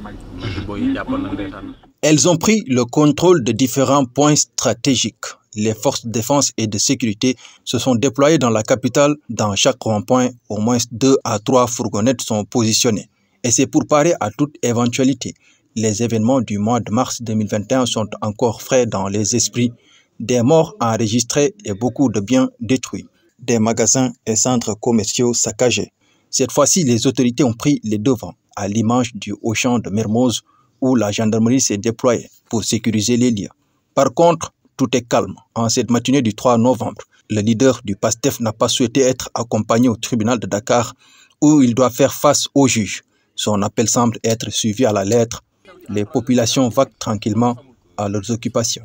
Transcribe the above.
Mhm. Elles ont pris le contrôle de différents points stratégiques. Les forces de défense et de sécurité se sont déployées dans la capitale. Dans chaque rond-point, au moins deux à trois fourgonnettes sont positionnées. Et c'est pour parer à toute éventualité. Les événements du mois de mars 2021 sont encore frais dans les esprits. Des morts enregistrés et beaucoup de biens détruits. Des magasins et centres commerciaux saccagés. Cette fois-ci, les autorités ont pris les devants à l'image du haut champ de Mermoz où la gendarmerie s'est déployée pour sécuriser les lieux. Par contre, tout est calme. En cette matinée du 3 novembre, le leader du PASTEF n'a pas souhaité être accompagné au tribunal de Dakar où il doit faire face au juge. Son appel semble être suivi à la lettre. Les populations vaguent tranquillement à leurs occupations.